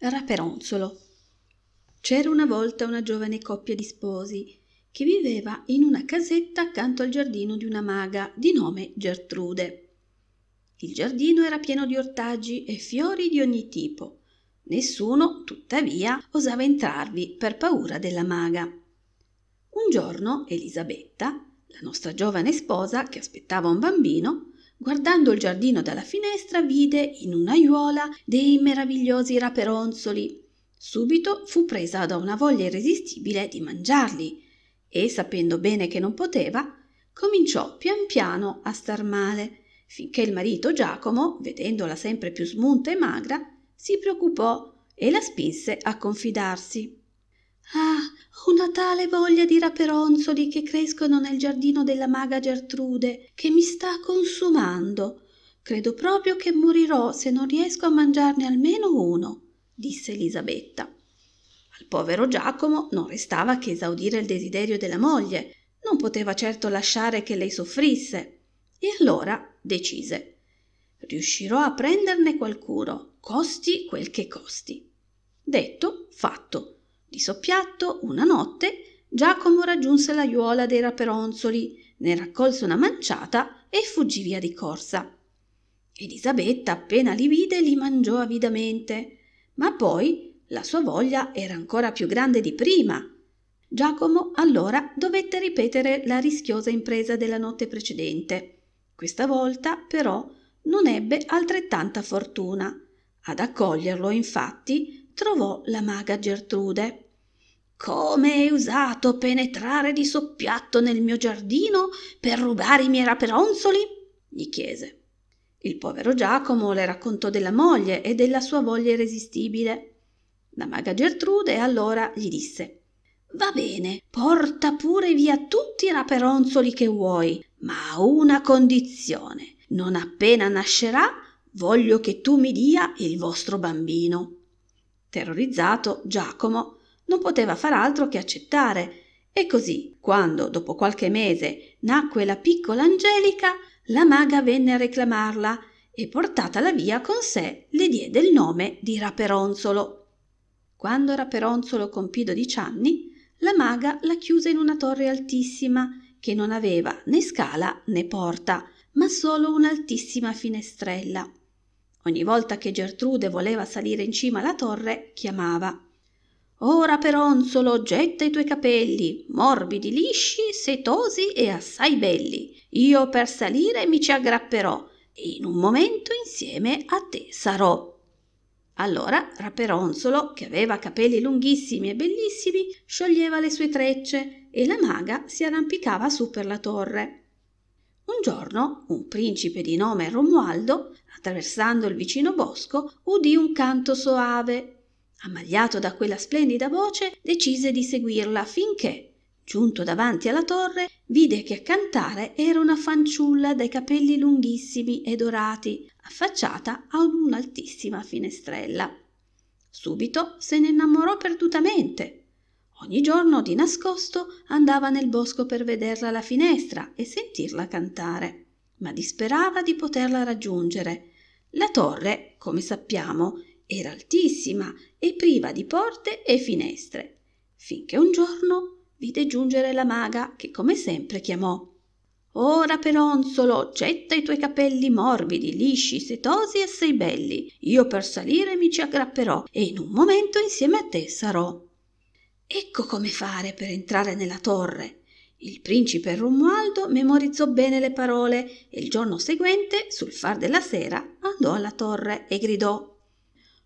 Raperonzolo C'era una volta una giovane coppia di sposi che viveva in una casetta accanto al giardino di una maga di nome Gertrude. Il giardino era pieno di ortaggi e fiori di ogni tipo. Nessuno, tuttavia, osava entrarvi per paura della maga. Un giorno Elisabetta, la nostra giovane sposa che aspettava un bambino, Guardando il giardino dalla finestra vide in un'aiuola dei meravigliosi raperonzoli. Subito fu presa da una voglia irresistibile di mangiarli e, sapendo bene che non poteva, cominciò pian piano a star male, finché il marito Giacomo, vedendola sempre più smunta e magra, si preoccupò e la spinse a confidarsi. Ah, una tale voglia di raperonzoli che crescono nel giardino della maga Gertrude che mi sta consumando. Credo proprio che morirò se non riesco a mangiarne almeno uno, disse Elisabetta. Al povero Giacomo non restava che esaudire il desiderio della moglie, non poteva certo lasciare che lei soffrisse. E allora decise: Riuscirò a prenderne qualcuno, costi quel che costi. Detto, fatto di soppiatto, una notte, Giacomo raggiunse l'aiuola dei raperonzoli, ne raccolse una manciata e fuggì via di corsa. Elisabetta, appena li vide, li mangiò avidamente, ma poi la sua voglia era ancora più grande di prima. Giacomo allora dovette ripetere la rischiosa impresa della notte precedente. Questa volta, però, non ebbe altrettanta fortuna. Ad accoglierlo, infatti, trovò la maga Gertrude. Come hai usato penetrare di soppiatto nel mio giardino per rubare i miei raperonzoli? gli chiese. Il povero Giacomo le raccontò della moglie e della sua voglia irresistibile. La maga Gertrude allora gli disse Va bene, porta pure via tutti i raperonzoli che vuoi, ma a una condizione. Non appena nascerà, voglio che tu mi dia il vostro bambino. Terrorizzato, Giacomo non poteva far altro che accettare e così, quando dopo qualche mese nacque la piccola Angelica, la maga venne a reclamarla e portatala via con sé le diede il nome di Raperonzolo. Quando Raperonzolo compì dodici anni, la maga la chiuse in una torre altissima che non aveva né scala né porta, ma solo un'altissima finestrella ogni volta che Gertrude voleva salire in cima alla torre chiamava Ora Peronzolo, getta i tuoi capelli, morbidi, lisci, setosi e assai belli. Io per salire mi ci aggrapperò e in un momento insieme a te sarò. Allora Raperonzolo, che aveva capelli lunghissimi e bellissimi, scioglieva le sue trecce e la maga si arrampicava su per la torre. Un giorno un principe di nome Romualdo attraversando il vicino bosco udì un canto soave ammagliato da quella splendida voce decise di seguirla finché giunto davanti alla torre vide che a cantare era una fanciulla dai capelli lunghissimi e dorati affacciata ad un'altissima finestrella subito se ne innamorò perdutamente ogni giorno di nascosto andava nel bosco per vederla alla finestra e sentirla cantare ma disperava di poterla raggiungere. La torre, come sappiamo, era altissima e priva di porte e finestre, finché un giorno vide giungere la maga che come sempre chiamò Ora Peronzolo, getta i tuoi capelli morbidi, lisci, setosi e assai belli. Io per salire mi ci aggrapperò e in un momento insieme a te sarò. Ecco come fare per entrare nella torre. Il principe Romualdo memorizzò bene le parole e il giorno seguente, sul far della sera, andò alla torre e gridò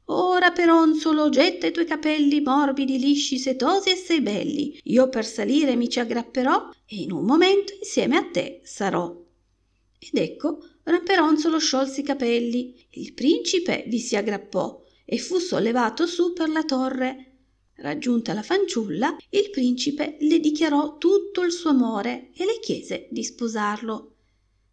Ora peronzolo, getta i tuoi capelli morbidi, lisci, setosi e sei belli. Io per salire mi ci aggrapperò e in un momento insieme a te sarò. Ed ecco, Ramperonzolo sciolse i capelli. Il principe vi si aggrappò e fu sollevato su per la torre Raggiunta la fanciulla, il principe le dichiarò tutto il suo amore e le chiese di sposarlo.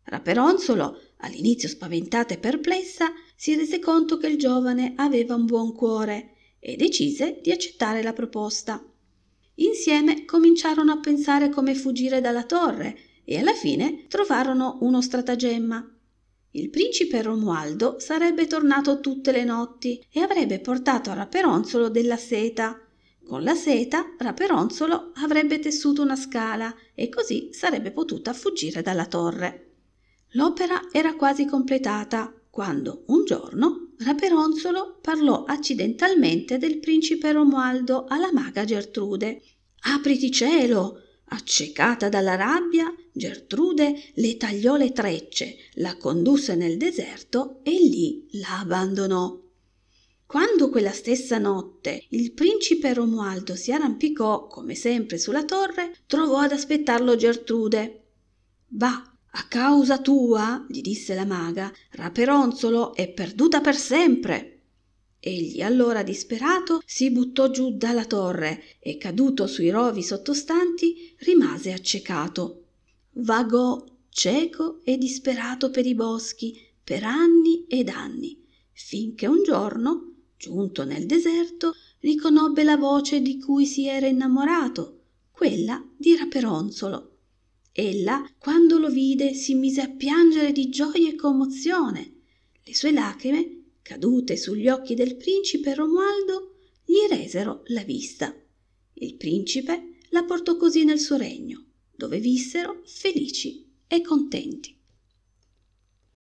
Raperonzolo, all'inizio spaventata e perplessa, si rese conto che il giovane aveva un buon cuore e decise di accettare la proposta. Insieme cominciarono a pensare come fuggire dalla torre e alla fine trovarono uno stratagemma. Il principe Romualdo sarebbe tornato tutte le notti e avrebbe portato a Raperonzolo della seta con la seta Raperonzolo avrebbe tessuto una scala e così sarebbe potuta fuggire dalla torre. L'opera era quasi completata quando un giorno Raperonzolo parlò accidentalmente del principe Romualdo alla maga Gertrude. Apriti cielo! Accecata dalla rabbia, Gertrude le tagliò le trecce, la condusse nel deserto e lì la abbandonò. Quando quella stessa notte il principe Romualdo si arrampicò, come sempre, sulla torre, trovò ad aspettarlo Gertrude. Va, a causa tua, gli disse la maga, Raperonzolo è perduta per sempre. Egli allora disperato si buttò giù dalla torre e caduto sui rovi sottostanti rimase accecato. Vagò cieco e disperato per i boschi per anni ed anni, finché un giorno Giunto nel deserto, riconobbe la voce di cui si era innamorato, quella di Raperonzolo. Ella, quando lo vide, si mise a piangere di gioia e commozione. Le sue lacrime, cadute sugli occhi del principe Romualdo, gli resero la vista. Il principe la portò così nel suo regno, dove vissero felici e contenti.